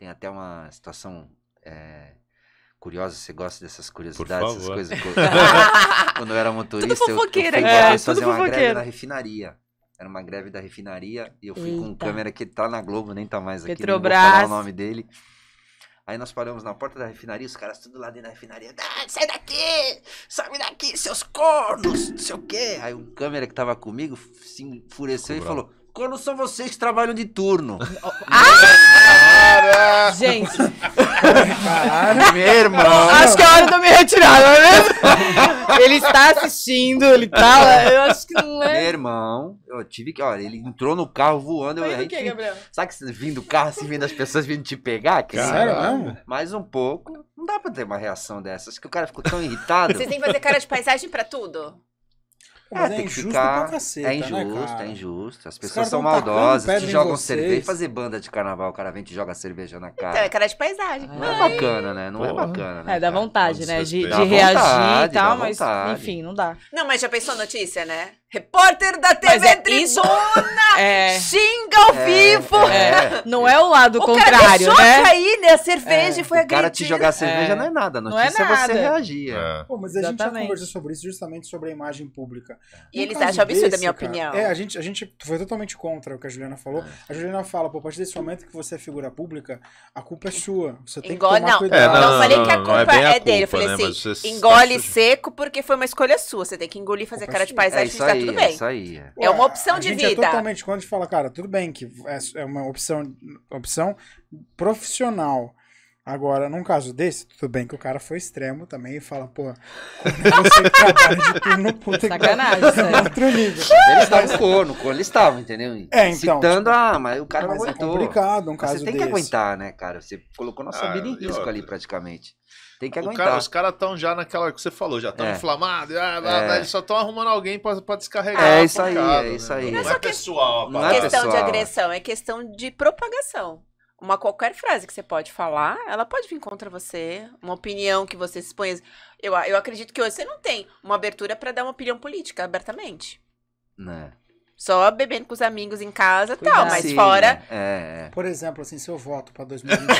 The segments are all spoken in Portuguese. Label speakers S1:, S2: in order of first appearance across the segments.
S1: Tem até uma situação é, curiosa, você gosta dessas curiosidades, essas coisas. Quando eu era motorista, eu, eu fui é, fazer uma greve na refinaria. Era uma greve da refinaria e eu fui Eita. com câmera que tá na Globo, nem tá mais aqui, Petrobras. não vou falar o nome dele. Aí nós paramos na porta da refinaria, os caras tudo lá dentro da refinaria. Ah, sai daqui! Sai daqui, seus cornos! Não sei o quê. Aí um câmera que tava comigo se assim, enfureceu Cobrou. e falou: quando são vocês que trabalham de turno. Ah! Gente. Caralho, meu irmão. Acho que é hora de eu me retirar, não é mesmo? ele está assistindo, ele tá. Eu acho que não é. Meu irmão, eu tive que. Olha, ele entrou no carro voando. Foi eu, que, Gabriel? Sabe que vindo do carro assim, vindo as pessoas vindo te pegar? Que Cara, mais um pouco. Não dá pra ter uma reação dessas. que o cara ficou tão irritado. Vocês têm que fazer cara de paisagem pra tudo?
S2: É, é, tem que ficar. Caceta, é né, injusto, né, é injusto. As pessoas são maldosas, te jogam cerveja. Fazer
S1: banda de carnaval, o cara vem e te joga cerveja na então, cara. Então, é cara de paisagem. Não é bacana, né? Não é Porra. é bacana, né? É, dá vontade, cara. né? De, de reagir vontade, e tal, mas enfim, não dá. Não, mas já pensou notícia, né? Repórter da TV é Tribuna é... xinga ao é, vivo. É, é. não é o lado o contrário, cara né?
S2: Cair, né? A cerveja foi a agredido. O cara te jogar cerveja não é nada. A notícia não é nada. você reagir. Pô, mas a Exatamente. gente já conversou sobre isso, justamente sobre a imagem pública. É. E eles então, acham absurdo a minha cara, opinião. É, a gente, a gente foi totalmente contra o que a Juliana falou. É. A Juliana fala, pô, a partir desse momento que você é figura pública, a culpa é sua. Você tem que tomar não, cuidado. É, não, não, não, falei que a é culpa é, a culpa, dele. Eu falei né, assim, tá
S1: engole tá seco porque foi uma escolha sua. Você tem que engolir, fazer cara de paisagem e tá tudo bem. É isso aí. É, uma opção de vida. É totalmente
S2: quando a gente fala, cara, tudo bem que é uma opção, opção profissional Agora, num caso desse, tudo bem que o cara foi extremo também e fala, pô, é você trabalha de turno puta que Sacanagem, isso outro nível. Ele estava no cor ele estava, entendeu? É, então. Tipo, Citando, ah, mas o cara mas não é aguentou. É complicado um caso Você tem desse. que
S1: aguentar, né, cara? Você colocou nossa ah, vida em risco eu... ali, praticamente. Tem que aguentar. Cara, os
S2: caras estão já naquela que você falou, já estão é. inflamados, ah, é. eles só estão arrumando alguém para descarregar. É isso aí, é isso né? aí. Não, é não é pessoal, Não é questão pessoal. de agressão,
S1: é questão de propagação uma qualquer frase que você pode falar, ela pode vir contra você, uma opinião que você se expõe. Eu, eu acredito que hoje você não tem uma abertura para dar uma opinião política abertamente. Né? Só bebendo com os amigos em casa e tal, mas Sim, fora.
S2: É, é, Por exemplo, assim, se eu voto para 2020.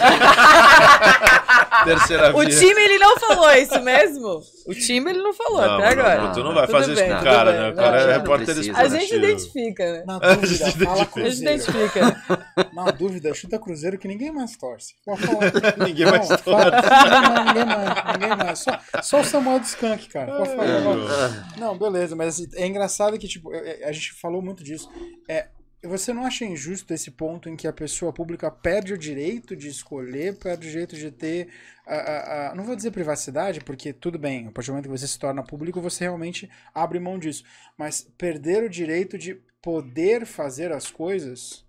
S2: Terceira via. O time,
S1: ele não falou isso mesmo?
S2: O time, ele não falou não, até agora. Não, tu não vai tudo fazer bem, isso com o cara, bem. né? O cara não, é repórter A gente identifica, né? Na dúvida, a fala gente identifica. Na dúvida, chuta Cruzeiro que ninguém mais torce. ninguém mais torce. ninguém mais. Ninguém mais. Só, só o Samuel do Skank, cara. Pô, é, não, beleza, mas assim, é engraçado que, tipo, é, é, a gente falou muito disso. É, você não acha injusto esse ponto em que a pessoa pública perde o direito de escolher, perde o direito de ter. A, a, a, não vou dizer privacidade, porque tudo bem, a partir do momento que você se torna público, você realmente abre mão disso. Mas perder o direito de poder fazer as coisas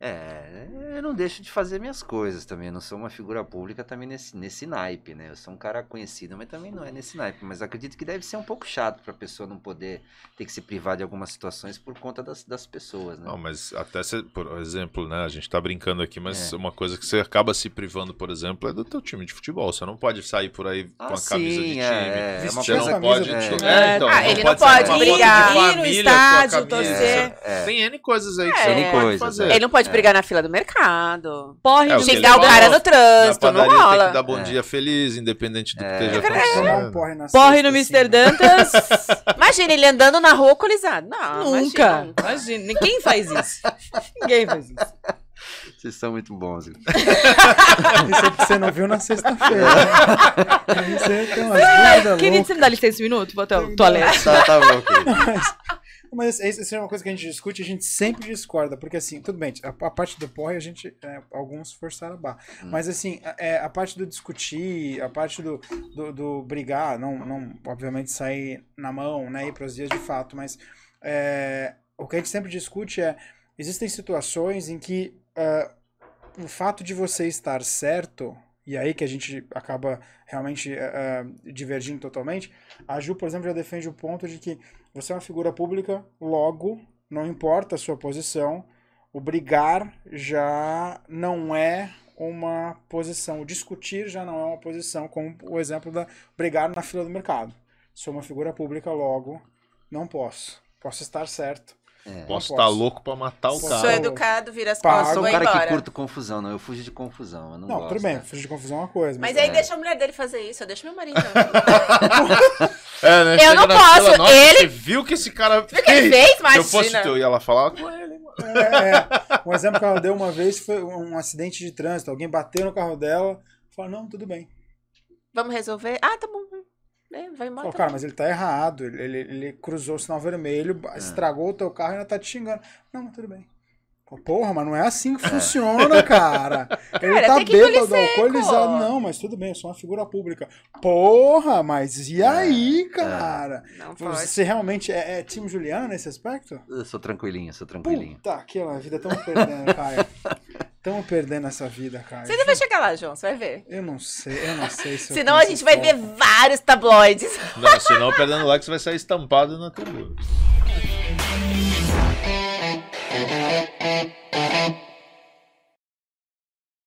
S2: é, eu não deixo de
S1: fazer minhas coisas também. Eu não sou uma figura pública também nesse, nesse naipe, né? Eu sou um cara conhecido, mas também não é nesse naipe. Mas acredito que deve ser um pouco chato pra pessoa não poder ter que se privar de algumas situações por conta das, das pessoas, né? Não,
S2: mas até, se, por exemplo, né? A gente tá brincando aqui, mas é. uma coisa que você acaba se privando, por exemplo, é do teu time de futebol. Você não pode sair por aí com ah, a camisa de time. É, é uma você não pode. É, é, então, tá, ele não pode, ir no estádio, torcer. É. Tem N
S1: coisas aí que você não pode fazer. Ele não pode pode é. brigar na fila do mercado. Pode é, xingar o cara no trânsito, não rola. Tem que
S2: dar bom é. dia feliz, independente do que é. esteja acontecendo.
S1: porre no Mr. Assim, né? Dantas. imagina ele andando na rua colisado? Não, nunca. Imagina. Ninguém faz isso. Ninguém faz isso. Vocês são muito bons. Isso é que você não viu na sexta-feira. Né? Querido, você me dá licença um minuto, Botão? Toalete. Tá, tá bom,
S2: querido. Mas isso é uma coisa que a gente discute e a gente sempre discorda, porque assim, tudo bem, a, a parte do porre a gente, é, alguns forçaram a barra. Hum. Mas assim, a, é, a parte do discutir, a parte do, do, do, brigar, não, não, obviamente, sair na mão, né, ir para os dias de fato, mas é, o que a gente sempre discute é, existem situações em que uh, o fato de você estar certo e aí que a gente acaba realmente uh, divergindo totalmente, a Ju, por exemplo, já defende o ponto de que você é uma figura pública, logo, não importa a sua posição, o brigar já não é uma posição, o discutir já não é uma posição, como o exemplo da brigar na fila do mercado. Sou uma figura pública, logo, não posso. Posso estar certo, é. Posso estar tá louco pra matar o cara. Sou educado, vira as costas Eu sou um cara embora. que curto
S1: confusão, não. Eu
S2: fujo de confusão, eu não, não gosto. tudo bem, né? fugir de confusão é uma coisa. Mas, mas aí é. deixa
S1: a mulher dele fazer isso, eu deixo meu marido.
S2: é, né? Eu não posso, fila, nossa, ele... Você viu que esse cara fez? Que ele fez, imagina. Se eu fosse teu, ia lá falar com ele, é, é, é, um exemplo que ela deu uma vez foi um acidente de trânsito. Alguém bateu no carro dela, falou, não, tudo bem.
S1: Vamos resolver? Ah, tá bom
S2: né? Vai embora. Tá cara, mas ele tá errado. Ele, ele, ele cruzou o sinal vermelho, é. estragou o teu carro e ainda tá te xingando. Não, tudo bem. porra, mas não é assim que é. funciona, cara. Ele cara, tá bêbado, alcoolizado. Não, mas tudo bem, eu sou uma figura pública. Porra, mas e é. aí, é. cara? Não pode. Você realmente é, é time Juliano nesse aspecto?
S1: Eu sou tranquilinho, sou tranquilinho.
S2: Tá, aquela vida tão perdendo, Caio. Estão perdendo essa vida, cara. Você
S1: ainda vai chegar lá, João, você vai ver.
S2: Eu não sei, eu não sei se Senão a gente vai ver
S1: vários tabloides.
S2: Não, senão o Perdendo Likes vai sair estampado na TV.